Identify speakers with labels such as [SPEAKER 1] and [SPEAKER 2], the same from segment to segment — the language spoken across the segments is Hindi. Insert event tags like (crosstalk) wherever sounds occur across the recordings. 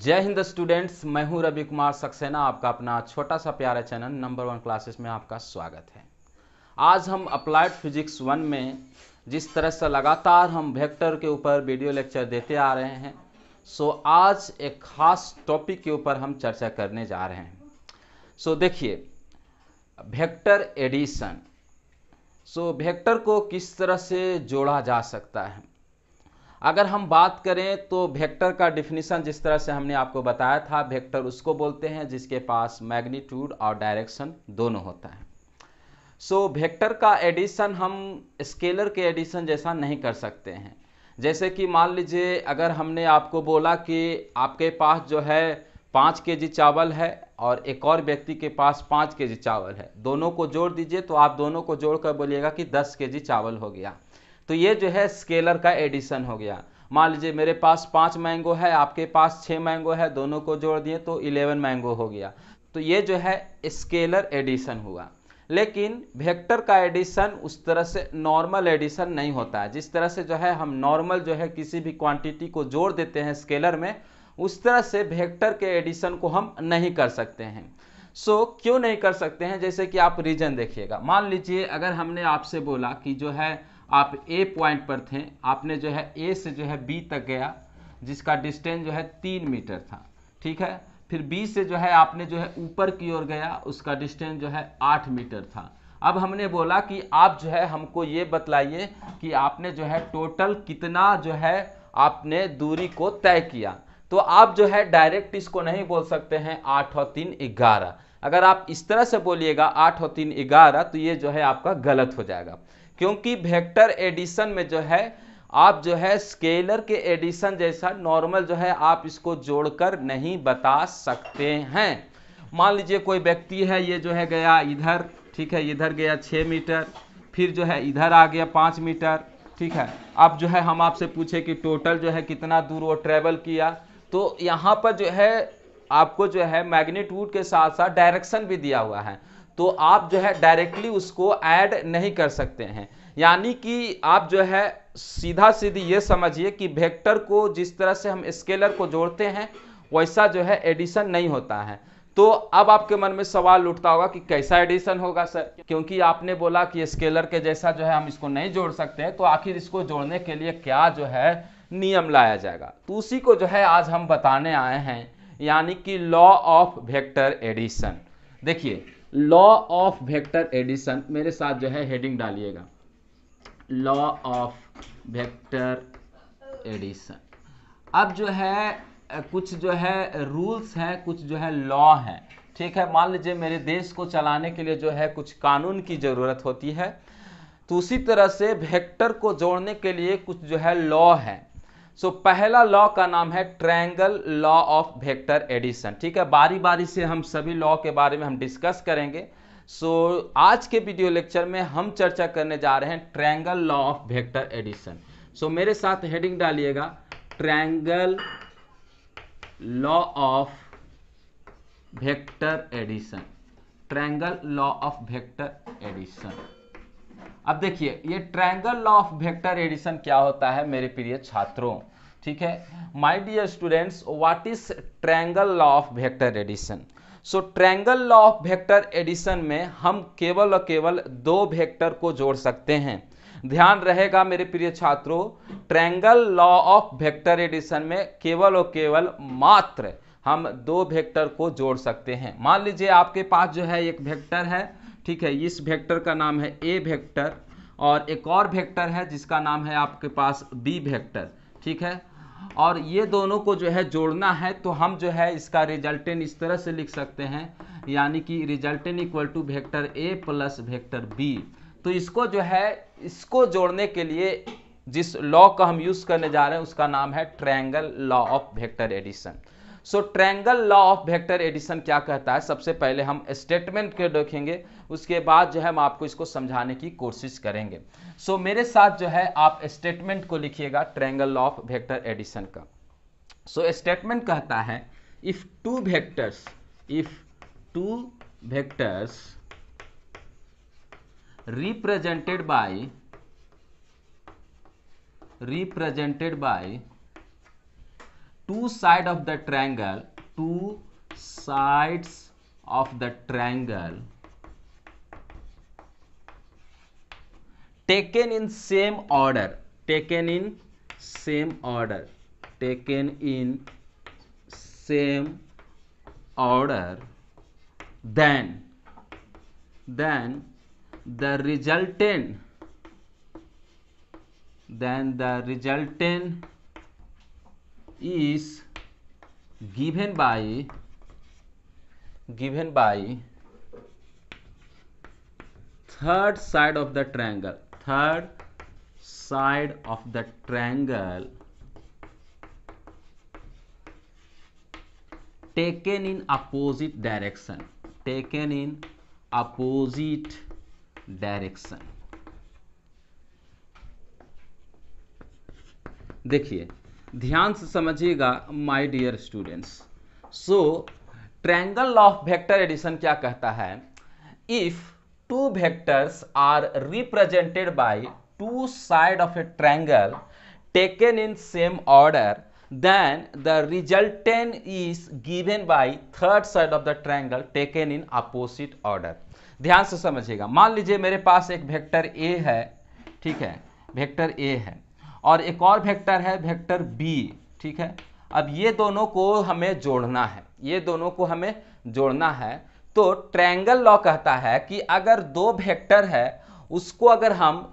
[SPEAKER 1] जय हिंद स्टूडेंट्स मैं हूं रवि कुमार सक्सेना आपका अपना छोटा सा प्यारा चैनल नंबर वन क्लासेस में आपका स्वागत है आज हम अप्लाइड फिजिक्स वन में जिस तरह से लगातार हम वेक्टर के ऊपर वीडियो लेक्चर देते आ रहे हैं सो आज एक खास टॉपिक के ऊपर हम चर्चा करने जा रहे हैं सो देखिए वेक्टर एडिशन सो वेक्टर को किस तरह से जोड़ा जा सकता है अगर हम बात करें तो वेक्टर का डिफिनीसन जिस तरह से हमने आपको बताया था वेक्टर उसको बोलते हैं जिसके पास मैग्नीट्यूड और डायरेक्शन दोनों होता है सो so, वेक्टर का एडिशन हम स्केलर के एडिशन जैसा नहीं कर सकते हैं जैसे कि मान लीजिए अगर हमने आपको बोला कि आपके पास जो है पाँच के जी चावल है और एक और व्यक्ति के पास पाँच के जी चावल है दोनों को जोड़ दीजिए तो आप दोनों को जोड़ कर बोलिएगा कि दस के जी चावल हो गया तो ये जो है स्केलर का एडिशन हो गया मान लीजिए मेरे पास पाँच मैंगो है आपके पास छः मैंगो है दोनों को जोड़ दिए तो इलेवन मैंगो हो गया तो ये जो है स्केलर एडिशन हुआ लेकिन वेक्टर का एडिशन उस तरह से नॉर्मल एडिशन नहीं होता है जिस तरह से जो है हम नॉर्मल जो है किसी भी क्वांटिटी को जोड़ देते हैं स्केलर में उस तरह से वेक्टर के एडिशन को हम नहीं कर सकते हैं सो so, क्यों नहीं कर सकते हैं जैसे कि आप रीजन देखिएगा मान लीजिए अगर हमने आपसे बोला कि जो है आप ए पॉइंट पर थे आपने जो है ए से जो है बी तक गया जिसका डिस्टेंस जो है तीन मीटर था ठीक है फिर बी से जो है आपने जो है ऊपर की ओर गया उसका डिस्टेंस जो है आठ मीटर था अब हमने बोला कि आप जो है हमको ये बतलाइए कि आपने जो है टोटल कितना जो है आपने दूरी को तय किया तो आप जो है डायरेक्ट इसको नहीं बोल सकते हैं आठ और तीन ग्यारह अगर आप इस तरह से बोलिएगा आठ और तीन ग्यारह तो ये जो है आपका गलत हो जाएगा क्योंकि वेक्टर एडिशन में जो है आप जो है स्केलर के एडिशन जैसा नॉर्मल जो है आप इसको जोड़कर नहीं बता सकते हैं मान लीजिए कोई व्यक्ति है ये जो है गया इधर ठीक है इधर गया छः मीटर फिर जो है इधर आ गया पाँच मीटर ठीक है अब जो है हम आपसे पूछे कि टोटल जो है कितना दूर वो ट्रेवल किया तो यहाँ पर जो है आपको जो है मैग्नीट्यूड के साथ साथ डायरेक्शन भी दिया हुआ है तो आप जो है डायरेक्टली उसको ऐड नहीं कर सकते हैं यानी कि आप जो है सीधा सीधी ये समझिए कि वेक्टर को जिस तरह से हम स्केलर को जोड़ते हैं वैसा जो है एडिशन नहीं होता है तो अब आपके मन में सवाल उठता होगा कि कैसा एडिशन होगा सर क्योंकि आपने बोला कि स्केलर के जैसा जो है हम इसको नहीं जोड़ सकते हैं तो आखिर इसको जोड़ने के लिए क्या जो है नियम लाया जाएगा तो उसी को जो है आज हम बताने आए हैं यानी कि लॉ ऑफ वेक्टर एडिशन देखिए लॉ ऑफ वेक्टर एडिशन मेरे साथ जो है हेडिंग डालिएगा लॉ ऑफ वेक्टर एडिशन अब जो है कुछ जो है रूल्स हैं कुछ जो है लॉ हैं ठीक है मान लीजिए मेरे देश को चलाने के लिए जो है कुछ कानून की ज़रूरत होती है तो उसी तरह से वेक्टर को जोड़ने के लिए कुछ जो है लॉ है सो so, पहला लॉ का नाम है triangle law of vector addition ठीक है बारी बारी से हम सभी लॉ के बारे में हम डिस्कस करेंगे सो so, आज के वीडियो लेक्चर में हम चर्चा करने जा रहे हैं triangle law of vector addition so मेरे साथ हेडिंग डालिएगा triangle law of vector addition triangle law of vector addition अब देखिए ये triangle law of vector addition क्या होता है मेरे प्रिय छात्रों ठीक है my dear students what is triangle law of vector addition so triangle law of vector addition में हम केवल और केवल दो वेक्टर को जोड़ सकते हैं ध्यान रहेगा मेरे प्रिय छात्रों triangle law of vector addition में केवल और केवल मात्र हम दो वेक्टर को जोड़ सकते हैं मान लीजिए आपके पास जो है एक वेक्टर है ठीक है इस वेक्टर का नाम है ए वेक्टर और एक और वेक्टर है जिसका नाम है आपके पास बी वेक्टर ठीक है और ये दोनों को जो है जोड़ना है तो हम जो है इसका रिजल्टन इस तरह से लिख सकते हैं यानी कि resultant equal to vector A plus vector B तो इसको जो है इसको जोड़ने के लिए जिस लॉ का हम यूज़ करने जा रहे हैं उसका नाम है triangle law of vector addition so triangle law of vector addition क्या कहता है सबसे पहले हम स्टेटमेंट को देखेंगे उसके बाद जो है हम आपको इसको समझाने की कोशिश करेंगे सो so, मेरे साथ जो है आप स्टेटमेंट को लिखिएगा triangle law of vector addition का सो so, स्टेटमेंट कहता है if two vectors if two vectors represented by represented by two side of the triangle two sides of the triangle taken in same order taken in same order taken in same order then then the resultant then the resultant is given by given by third side of the triangle third side of the triangle taken in opposite direction taken in opposite direction देखिए ध्यान से समझिएगा my dear students so triangle of vector addition क्या कहता है if two vectors are represented by two side of a triangle taken in same order then the resultant is given by third side of the triangle taken in opposite order ध्यान से समझिएगा मान लीजिए मेरे पास एक वेक्टर ए है ठीक है वेक्टर ए है और एक और वेक्टर है वेक्टर बी ठीक है अब ये दोनों को हमें जोड़ना है ये दोनों को हमें जोड़ना है तो ट्रायंगल लॉ कहता है कि अगर दो वेक्टर है उसको अगर हम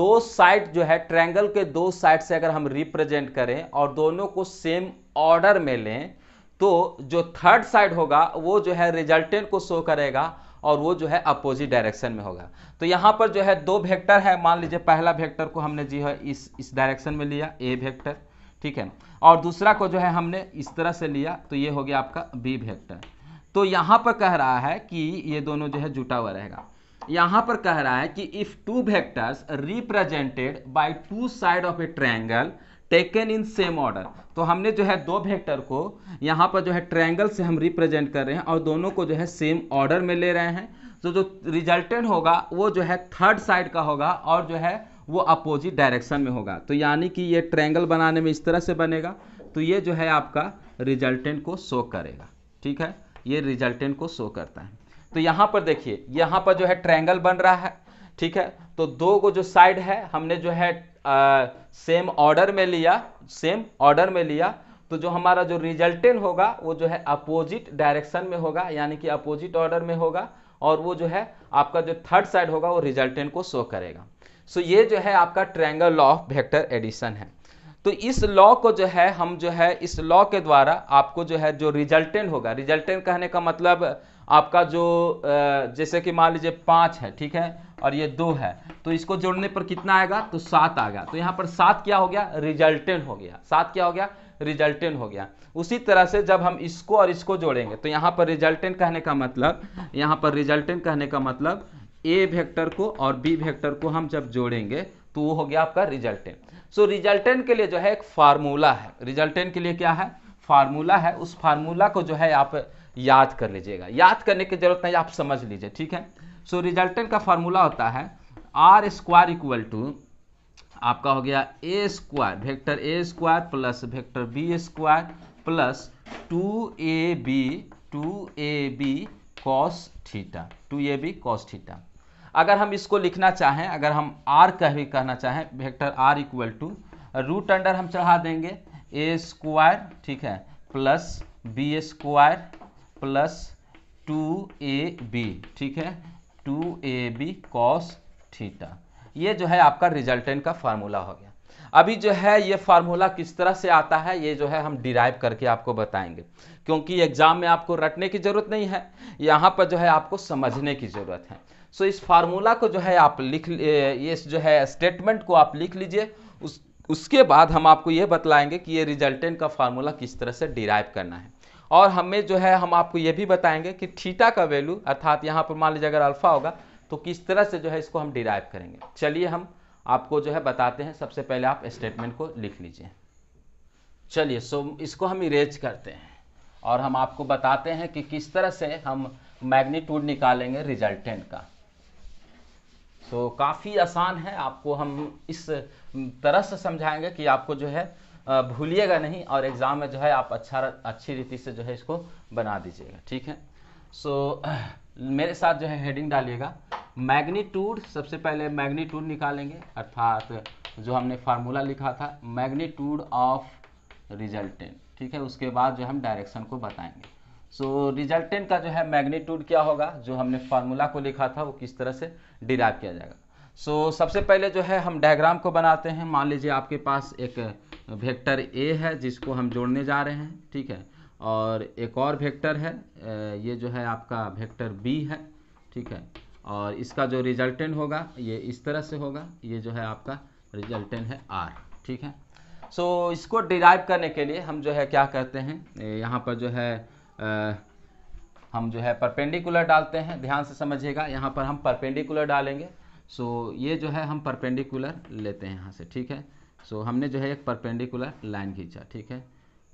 [SPEAKER 1] दो साइड जो है ट्रायंगल के दो साइड से अगर हम रिप्रेजेंट करें और दोनों को सेम ऑर्डर में लें तो जो थर्ड साइड होगा वो जो है रिजल्टेंट को शो करेगा और वो जो है अपोजिट डायरेक्शन में होगा तो यहाँ पर जो है दो वेक्टर है मान लीजिए पहला वेक्टर को हमने जी है इस इस डायरेक्शन में लिया ए वेक्टर ठीक है और दूसरा को जो है हमने इस तरह से लिया तो ये हो गया आपका बी वेक्टर तो यहाँ पर कह रहा है कि ये दोनों जो है जुटा हुआ रहेगा यहाँ पर कह रहा है कि if two vectors represented by two side of a triangle taken in same order तो हमने जो है दो वेक्टर को यहाँ पर जो है ट्रायंगल से हम रिप्रेजेंट कर रहे हैं और दोनों को जो है सेम ऑर्डर में ले रहे हैं तो जो रिजल्टेंट होगा वो जो है थर्ड साइड का होगा और जो है वो अपोजिट डायरेक्शन में होगा तो यानी कि ये ट्रायंगल बनाने में इस तरह से बनेगा तो ये जो है आपका रिजल्टेंट को शो करेगा ठीक है ये रिजल्टेंट को शो करता है तो यहाँ पर देखिए यहाँ पर जो है ट्रायंगल बन रहा है ठीक है तो दो को जो साइड है हमने जो है सेम ऑर्डर में लिया सेम ऑर्डर में लिया तो जो हमारा जो रिजल्टेंट होगा वो जो है अपोजिट डायरेक्शन में होगा यानी कि अपोजिट ऑर्डर में होगा और वो जो है आपका जो थर्ड साइड होगा वो रिजल्टेंट को शो करेगा सो ये जो है आपका triangle law of vector addition है तो इस लॉ को जो है हम जो है इस लॉ के द्वारा आपको जो है जो रिजल्टेंट होगा रिजल्टेंट कहने का मतलब आपका जो जैसे कि मान लीजिए पाँच है ठीक है और ये दो है तो इसको जोड़ने पर कितना आएगा तो सात आ गया तो यहाँ पर सात क्या हो गया रिजल्टेंट हो गया सात क्या हो गया रिजल्टेंट हो गया उसी तरह से जब हम इसको और इसको जोड़ेंगे तो यहाँ पर रिजल्टेंट कहने का मतलब यहाँ पर रिजल्टेंट कहने का मतलब ए वेक्टर को और बी वेक्टर को हम जब जोड़ेंगे तो वो हो गया आपका रिजल्टेंट सो so, रिजल्टेंट के लिए जो है एक फार्मूला है रिजल्टेंट के लिए क्या है फार्मूला है उस फार्मूला को जो है आप याद कर लीजिएगा याद करने की जरूरत नहीं आप समझ लीजिए ठीक है सो रिजल्टेंट का फार्मूला होता है आर स्क्वायर इक्वल टू आपका हो गया A square vector A square plus vector B square plus two A B two A B cos theta two A B cos theta अगर हम इसको लिखना चाहें अगर हम आर कह भी कहना चाहें vector R equal to root under हम चढ़ा देंगे ए स्क्वायर ठीक है plus B square plus two A B ठीक है two A B cos theta ये जो है आपका रिजल्टेंट का फार्मूला हो गया अभी जो है ये फार्मूला किस तरह से आता है ये जो है हम डिराइव करके आपको बताएंगे क्योंकि एग्जाम में आपको रटने की ज़रूरत नहीं है यहाँ पर जो है आपको समझने की ज़रूरत है सो इस फार्मूला को जो है आप लिख ये जो है स्टेटमेंट को आप लिख लीजिए उस उसके बाद हम आपको ये बतलाएंगे कि ये रिजल्टेंट का फार्मूला किस तरह से डिराइव करना है और हमें जो है हम आपको ये भी बताएंगे कि थीटा का वैल्यू अर्थात यहाँ पर मान लीजिए अगर अल्फ़ा होगा तो किस तरह से जो है इसको हम डिराइव करेंगे चलिए हम आपको जो है बताते हैं सबसे पहले आप स्टेटमेंट को लिख लीजिए चलिए सो इसको हम इरेज करते हैं और हम आपको बताते हैं कि किस तरह से हम मैग्नीट्यूड निकालेंगे रिजल्टेंट का सो so, काफ़ी आसान है आपको हम इस तरह से समझाएंगे कि आपको जो है भूलिएगा नहीं और एग्ज़ाम में जो है आप अच्छा अच्छी रीति से जो है इसको बना दीजिएगा ठीक है सो so, (clears throat) मेरे साथ जो है हेडिंग डालिएगा मैग्नीट्यूड सबसे पहले मैग्नीट्यूड निकालेंगे अर्थात जो हमने फार्मूला लिखा था मैग्नीट्यूड ऑफ रिजल्टेंट ठीक है उसके बाद जो हम डायरेक्शन को बताएंगे सो so, रिजल्टेंट का जो है मैग्नीट्यूड क्या होगा जो हमने फार्मूला को लिखा था वो किस तरह से डिराइव किया जाएगा सो so, सबसे पहले जो है हम डायग्राम को बनाते हैं मान लीजिए आपके पास एक वेक्टर ए है जिसको हम जोड़ने जा रहे हैं ठीक है और एक और वेक्टर है ये जो है आपका वेक्टर बी है ठीक है और इसका जो रिजल्टेंट होगा ये इस तरह से होगा ये जो है आपका रिजल्टेंट है आर ठीक है सो so, इसको डिराइव करने के लिए हम जो है क्या करते हैं यहाँ पर जो है आ, हम जो है परपेंडिकुलर डालते हैं ध्यान से समझिएगा यहाँ पर हम परपेंडिकुलर डालेंगे सो so, ये जो है हम परपेंडिकुलर लेते हैं यहाँ से ठीक है सो so, हमने जो है एक परपेंडिकुलर लाइन खींचा ठीक है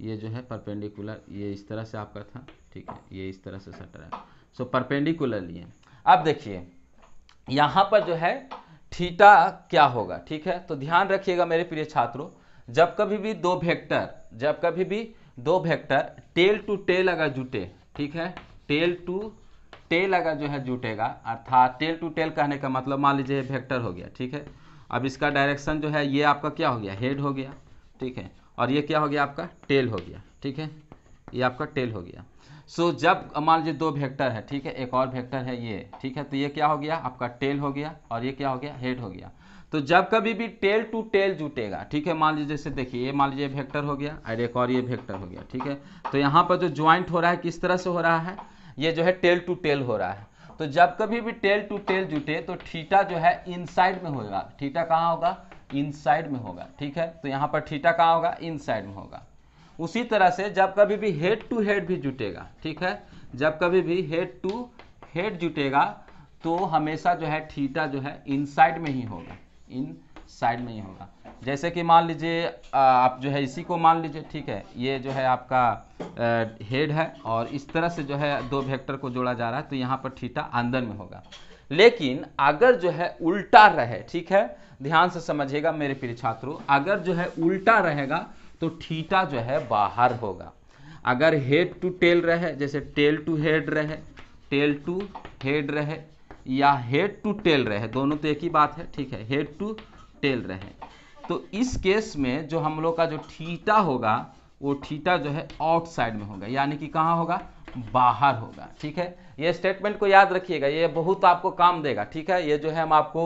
[SPEAKER 1] ये जो है परपेंडिकुलर ये इस तरह से आपका था ठीक है ये इस तरह से सट रहा है सो परपेंडिकुलर लिए अब देखिए यहाँ पर जो है थीटा क्या होगा ठीक है तो ध्यान रखिएगा मेरे प्रिय छात्रों जब कभी भी दो वेक्टर जब कभी भी दो वेक्टर टेल टू टेल अगर जुटे ठीक है टेल टू टेल अगर जो है जुटेगा अर्थात टेल टू टेल कहने का मतलब मान लीजिए वेक्टर हो गया ठीक है अब इसका डायरेक्शन जो है ये आपका क्या हो गया हेड हो गया ठीक है और ये क्या हो गया आपका टेल हो गया ठीक है ये आपका टेल हो गया सो so, जब मान लीजिए दो वेक्टर है ठीक है एक और वेक्टर है ये ठीक है तो ये क्या हो गया आपका टेल हो गया और ये क्या हो गया हेड हो गया तो जब कभी भी टेल टू टेल जुटेगा ठीक है मान लीजिए जैसे देखिए ये मान लीजिए वेक्टर हो गया और एक और ये वेक्टर हो गया ठीक है तो यहाँ पर जो ज्वाइंट हो रहा है किस तरह से हो रहा है ये जो है टेल टू टेल हो रहा है तो जब कभी भी टेल टू टेल जुटे तो ठीटा जो है इनसाइड में होगा ठीटा कहाँ होगा इनसाइड में होगा ठीक है तो यहाँ पर ठीटा कहाँ होगा इनसाइड में होगा उसी तरह से जब कभी भी हेड टू हेड भी जुटेगा ठीक है जब कभी भी हेड टू हेड जुटेगा तो हमेशा जो है ठीटा जो है इनसाइड में ही होगा इन साइड में ही होगा जैसे कि मान लीजिए आप जो है इसी को मान लीजिए ठीक है ये जो है आपका हेड है और इस तरह से जो है दो वेक्टर को जोड़ा जा रहा है तो यहाँ पर ठीटा अंदर में होगा लेकिन अगर जो है उल्टा रहे ठीक है ध्यान से समझिएगा मेरे प्रिय छात्रों अगर जो है उल्टा रहेगा तो ठीटा जो है बाहर होगा अगर हेड टू टेल रहे जैसे टेल टू हेड रहे टेल टू हेड रहे या हेड टू टेल रहे दोनों तो एक ही बात है ठीक है हेड टू टेल रहे तो इस केस में जो हम लोग का जो ठीटा होगा वो ठीटा जो है आउटसाइड में होगा यानी कि कहाँ होगा बाहर होगा ठीक है ये स्टेटमेंट को याद रखिएगा ये बहुत आपको काम देगा ठीक है ये जो है हम आपको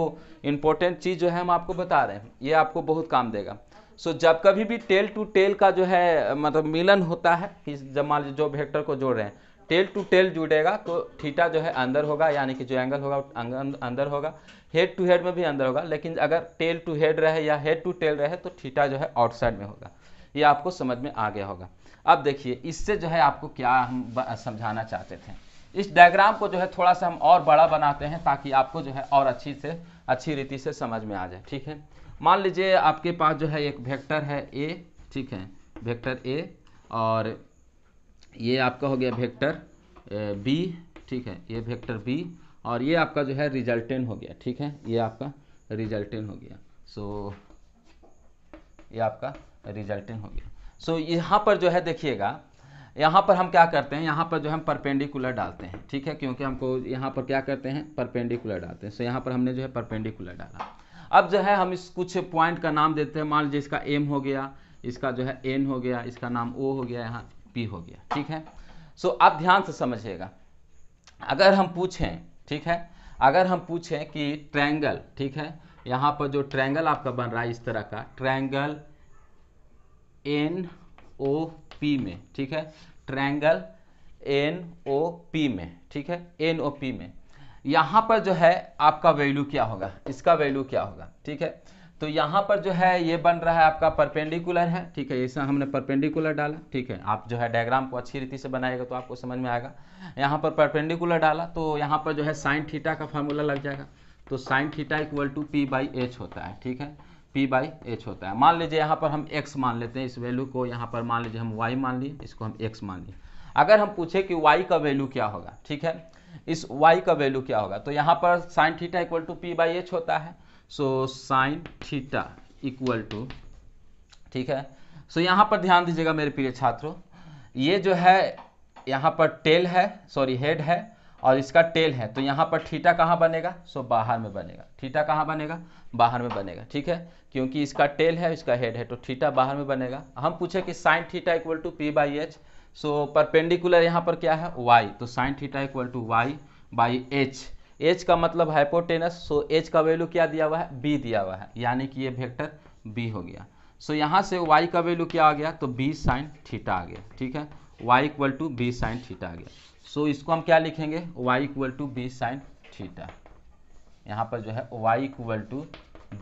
[SPEAKER 1] इम्पोर्टेंट चीज़ जो है हम आपको बता रहे हैं ये आपको बहुत काम देगा सो so, जब कभी भी टेल टू टेल का जो है मतलब मिलन होता है कि जब मान लीजिए जो वेक्टर को जोड़ रहे हैं टेल टू टेल जुड़ेगा तो थीटा जो है अंदर होगा यानी कि जो एंगल होगा अंदर होगा हेड टू हेड में भी अंदर होगा लेकिन अगर टेल टू हेड रहे या हेड टू टेल रहे तो थीटा जो है आउटसाइड में होगा ये आपको समझ में आ गया होगा अब देखिए इससे जो है आपको क्या हम समझाना चाहते थे इस डायग्राम को जो है थोड़ा सा हम और बड़ा बनाते हैं ताकि आपको जो है और अच्छी से अच्छी रीति से समझ में आ जाए ठीक है मान लीजिए आपके पास जो है एक वेक्टर है ए ठीक है वेक्टर ए और ये आपका हो गया वेक्टर बी ठीक है ये वेक्टर बी और ये आपका जो है रिजल्टेन हो गया ठीक है ये आपका रिजल्टेन हो गया सो ये आपका रिजल्टेन हो गया सो यहाँ पर जो है देखिएगा यहाँ पर हम क्या करते हैं यहाँ पर जो हम परपेंडिकुलर डालते हैं ठीक है क्योंकि हमको यहाँ पर क्या करते हैं परपेंडिकुलर डालते हैं सो यहाँ पर हमने जो है परपेंडिकुलर डाला अब जो है हम इस कुछ पॉइंट का नाम देते हैं मान लीजिए इसका एम हो गया इसका जो है एन हो गया इसका नाम ओ हो गया यहाँ पी हो गया ठीक है सो so, आप ध्यान से समझिएगा अगर हम पूछें ठीक है अगर हम पूछें कि ट्रैंगल ठीक है यहाँ पर जो ट्रैंगल आपका बन रहा है इस तरह का ट्रैंगल एन ओ पी में ठीक है ट्रैंगल एन ओ पी में ठीक है एन ओ पी में यहाँ पर जो है आपका वैल्यू क्या होगा इसका वैल्यू क्या होगा ठीक है तो यहाँ पर जो है ये बन रहा है आपका परपेंडिकुलर है ठीक है ऐसा हमने परपेंडिकुलर डाला ठीक है आप जो है डायग्राम को अच्छी रीति से बनाएगा तो आपको समझ में आएगा यहाँ पर परपेंडिकुलर डाला तो यहाँ पर जो है साइन थीटा का फार्मूला लग जाएगा तो sine theta equal to P by H होता है ठीक है पी बाई एच होता है मान लीजिए यहाँ पर हम एक्स मान लेते हैं इस वैल्यू को यहाँ पर मान लीजिए हम वाई मान लिए इसको हम एक्स मान लिए अगर हम पूछे कि वाई का वैल्यू क्या होगा ठीक है इस वाई का वैल्यू क्या होगा तो यहाँ पर sine theta equal to P by H होता है so sine theta equal to ठीक है सो so, यहाँ पर ध्यान दीजिएगा मेरे प्रिय छात्रों ये जो है यहाँ पर टेल है सॉरी हेड है और इसका टेल है तो यहाँ पर ठीटा कहाँ बनेगा सो so, बाहर में बनेगा ठीटा कहाँ बनेगा बाहर में बनेगा ठीक है क्योंकि इसका टेल है इसका हेड है तो ठीटा बाहर में बनेगा हम पूछे कि sine theta equal to P by H so perpendicular यहाँ पर क्या है वाई तो sine theta equal to Y by H H का मतलब हाइपोटेनस सो एच का वैल्यू क्या दिया हुआ है बी दिया हुआ है यानी कि ये वेक्टर बी हो गया सो so, यहाँ से वाई का वैल्यू क्या आ गया तो बी साइन थीटा आ गया ठीक है Y equal to B sine theta आ गया सो so, इसको हम क्या लिखेंगे Y equal to B sine theta यहाँ पर जो है Y equal to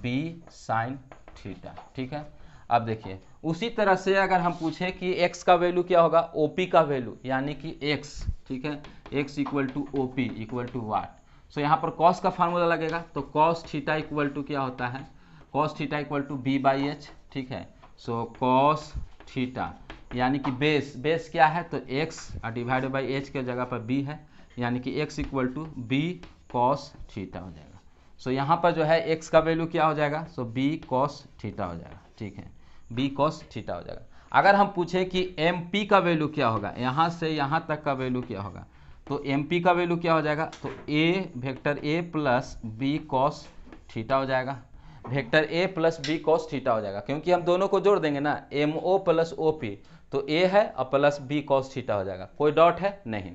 [SPEAKER 1] B sine theta ठीक है अब देखिए उसी तरह से अगर हम पूछें कि एक्स का वैल्यू क्या होगा op का वैल्यू यानी कि एक्स ठीक है X equal to O P equal to what so यहाँ पर कॉस का फार्मूला लगेगा तो कॉस थीटा इक्वल टू क्या होता है cos theta equal to B by H ठीक है सो कॉस थीटा यानी कि बेस बेस क्या है तो एक्स डिवाइड बाई एच के जगह पर बी है यानी कि X equal to B cos theta हो जाएगा सो so, यहाँ पर जो है एक्स का वैल्यू क्या हो जाएगा सो बी कॉस थीटा हो जाएगा ठीक है बी कॉस थीटा हो जाएगा अगर हम पूछें कि एम पी का वैल्यू क्या होगा यहाँ से यहाँ तक का वैल्यू क्या होगा तो एम पी का वैल्यू क्या हो जाएगा तो A vector A plus B cos theta हो जाएगा vector A plus B cos theta हो जाएगा क्योंकि हम दोनों को जोड़ देंगे ना M O plus O P तो ए है और प्लस बी कॉस थीटा हो जाएगा कोई डॉट है नहीं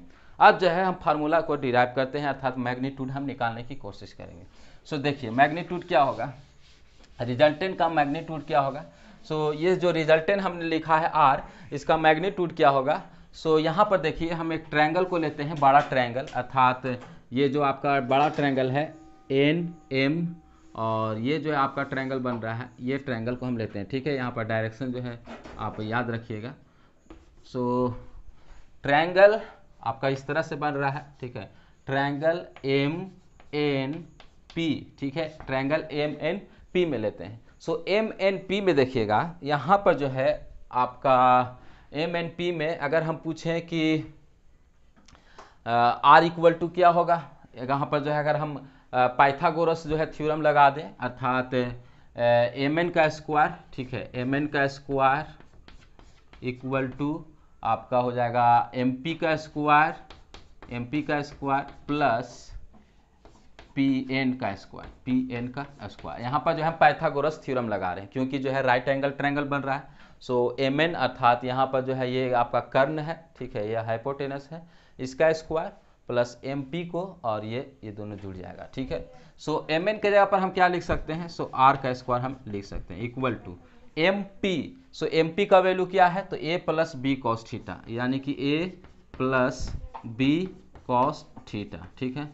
[SPEAKER 1] अब जो है हम फार्मूला को डिराइव करते हैं अर्थात मैग्नीट्यूड हम निकालने की कोशिश करेंगे सो so, देखिए मैग्नीट्यूड क्या होगा रिजल्टेंट का मैग्नीट्यूड क्या होगा सो so, ये जो रिजल्टेंट हमने लिखा है आर इसका मैग्नीट्यूड क्या होगा सो so, यहाँ पर देखिए हम एक ट्रायंगल को लेते हैं बड़ा ट्रायंगल अर्थात ये जो आपका बड़ा ट्रायंगल है एन एम और ये जो है आपका ट्रायंगल बन रहा है ये ट्रायंगल को हम लेते हैं ठीक है यहाँ पर डायरेक्शन जो है आप याद रखिएगा सो so, ट्रायंगल आपका इस तरह से बन रहा है ठीक है ट्रायंगल एम एन पी ठीक है ट्रायंगल एम एन पी में लेते हैं सो एम एन पी में देखिएगा यहाँ पर जो है आपका एम एंड पी में अगर हम पूछें कि आर इक्वल टू क्या होगा यहाँ पर जो है अगर हम पाइथागोरस जो है थ्योरम लगा दें अर्थात एम एन का स्क्वायर ठीक है एम एन का स्क्वायर इक्वल टू आपका हो जाएगा एम पी का स्क्वायर एम पी का स्क्वायर प्लस पी एन का स्क्वायर पी एन का स्क्वायर यहाँ पर जो है पाइथागोरस थ्योरम लगा रहे हैं क्योंकि जो है राइट एंगल ट्रैंगल बन रहा है सो एम एन अर्थात यहाँ पर जो है ये आपका कर्ण है ठीक है यह हाइपोटेनस है इसका स्क्वायर प्लस एम पी को और ये ये दोनों जुड़ जाएगा ठीक है सो एम एन के जगह पर हम क्या लिख सकते हैं सो so, आर का स्क्वायर हम लिख सकते हैं equal to M P so M P का वैल्यू क्या है तो A plus B cos theta यानी कि A plus B cos theta ठीक है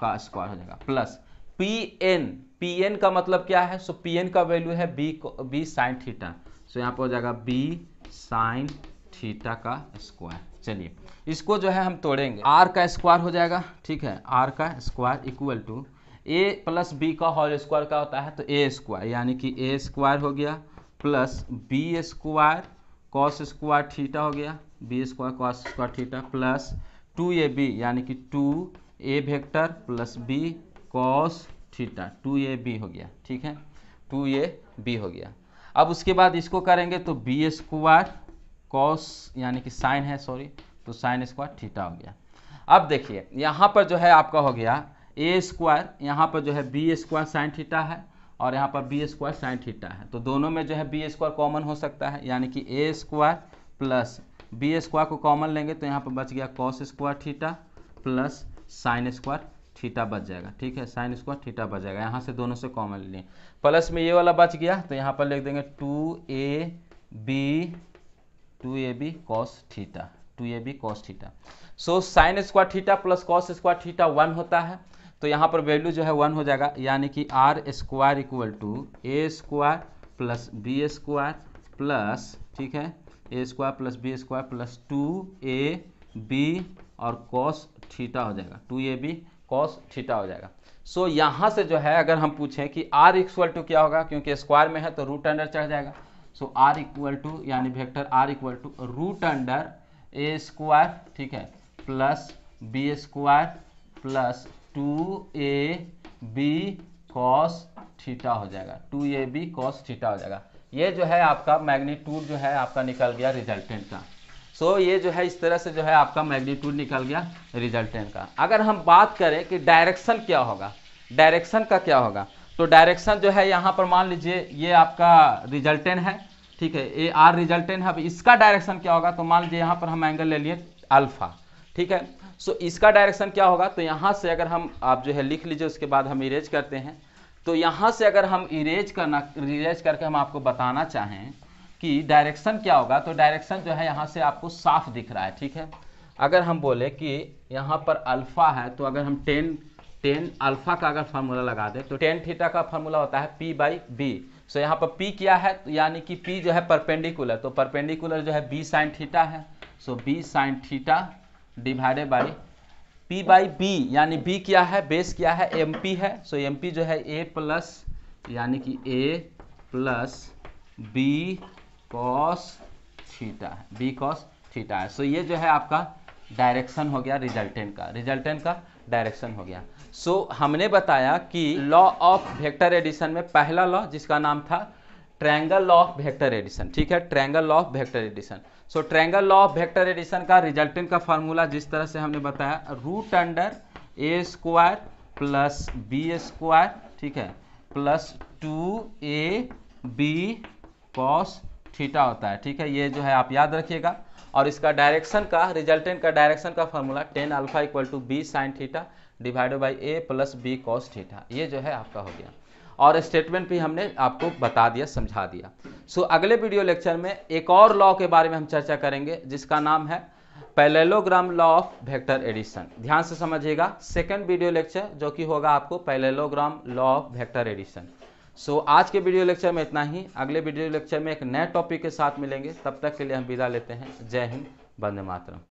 [SPEAKER 1] का स्क्वायर हो जाएगा plus P N P N का मतलब क्या है सो पी एन का वैल्यू है बी बी साइन थीटा तो यहाँ पर हो जाएगा बी साइन थीटा का स्क्वायर चलिए इसको जो है हम तोड़ेंगे आर का स्क्वायर हो जाएगा ठीक है आर का square equal to A plus B का होल स्क्वायर का होता है तो ए स्क्वायर यानी कि ए स्क्वायर हो गया plus B square cos square theta हो गया B square cos square theta plus two A B यानी कि two A vector plus B cos theta two A B हो गया ठीक है टू ए बी हो गया अब उसके बाद इसको करेंगे तो बी स्क्वायर कॉस यानी कि साइन है सॉरी तो साइन स्क्वायर थीटा हो गया अब देखिए यहाँ पर जो है आपका हो गया ए स्क्वायर यहाँ पर जो है बी स्क्वायर साइन थीटा है और यहाँ पर बी स्क्वायर साइन थीटा है तो दोनों में जो है बी स्क्वायर कॉमन हो सकता है यानी कि A square plus B square को कॉमन लेंगे तो यहाँ पर बच गया cos square theta plus sine square theta बच जाएगा ठीक है साइन स्क्वायर थीटा बच जाएगा यहाँ से दोनों से कॉमन लिए प्लस में ये वाला बच गया तो यहाँ पर लिख देंगे two A B two A B cos theta two A B cos theta so sine square theta plus cos square theta one होता है तो यहाँ पर वैल्यू जो है वन हो जाएगा यानी कि R square equal to A square plus B square plus ठीक है A square plus B square plus two A B और कॉस थीटा हो जाएगा two A B cos theta हो जाएगा सो so, यहाँ से जो है अगर हम पूछें कि आर इक्वल टू क्या होगा क्योंकि स्क्वायर में है तो रूट अंडर चढ़ जाएगा सो आर इक्वल टू यानी vector R equal to root under A square ठीक है plus B square plus two A B cos theta हो जाएगा two A B cos theta हो जाएगा ये जो है आपका मैग्नीट्यूड जो है आपका निकल गया रिजल्टेंट का सो so, ये जो है इस तरह से जो है आपका मैग्नीट्यूड निकल गया रिजल्टेंट का अगर हम बात करें कि डायरेक्शन क्या होगा डायरेक्शन का क्या होगा तो डायरेक्शन जो है यहाँ पर मान लीजिए ये आपका रिजल्टेंट है ठीक है ए आर रिजल्टेंट है अब इसका डायरेक्शन क्या होगा तो मान लीजिए यहाँ पर हम एंगल ले लिए अल्फा ठीक है सो so, इसका डायरेक्शन क्या होगा तो यहाँ से अगर हम आप जो है लिख लीजिए उसके बाद हम इरेज करते हैं तो यहाँ से अगर हम इरेज करना इरेज करके हम आपको बताना चाहें कि डायरेक्शन क्या होगा तो डायरेक्शन जो है यहाँ से आपको साफ दिख रहा है ठीक है अगर हम बोले कि यहाँ पर अल्फ़ा है तो अगर हम टेन टेन अल्फ़ा का अगर फार्मूला लगा दें तो टेन थीटा का फार्मूला होता है पी बाई बी सो यहाँ पर पी क्या है तो यानी कि पी जो है परपेंडिकुलर तो परपेंडिकुलर जो है बी साइन थीटा है so B sine theta divided by P by B यानी बी क्या है बेस क्या है एम पी है सो एम पी जो है ए प्लस यानी कि A plus B cos theta B cos theta है सो ये जो है आपका डायरेक्शन हो गया रिजल्टेंट का रिजल्टेंट का डायरेक्शन हो गया सो so, हमने बताया कि लॉ ऑफ वेक्टर एडिशन में पहला लॉ जिसका नाम था triangle law of vector addition ठीक है triangle law of vector addition so triangle law of vector addition का रिजल्टेंट का फार्मूला जिस तरह से हमने बताया root under A square plus B square ठीक है plus two A B cos theta होता है ठीक है ये जो है आप याद रखिएगा और इसका डायरेक्शन का रिजल्टेंट का डायरेक्शन का formula tan alpha equal to B sine theta divided by A plus B cos theta ये जो है आपका हो गया और स्टेटमेंट भी हमने आपको बता दिया समझा दिया सो so, अगले वीडियो लेक्चर में एक और लॉ के बारे में हम चर्चा करेंगे जिसका नाम है parallelogram law of vector addition ध्यान से समझिएगा सेकंड वीडियो लेक्चर जो कि होगा आपको parallelogram law of vector addition so so, आज के वीडियो लेक्चर में इतना ही अगले वीडियो लेक्चर में एक नए टॉपिक के साथ मिलेंगे तब तक के लिए हम विदा लेते हैं जय हिंद बंद मातरम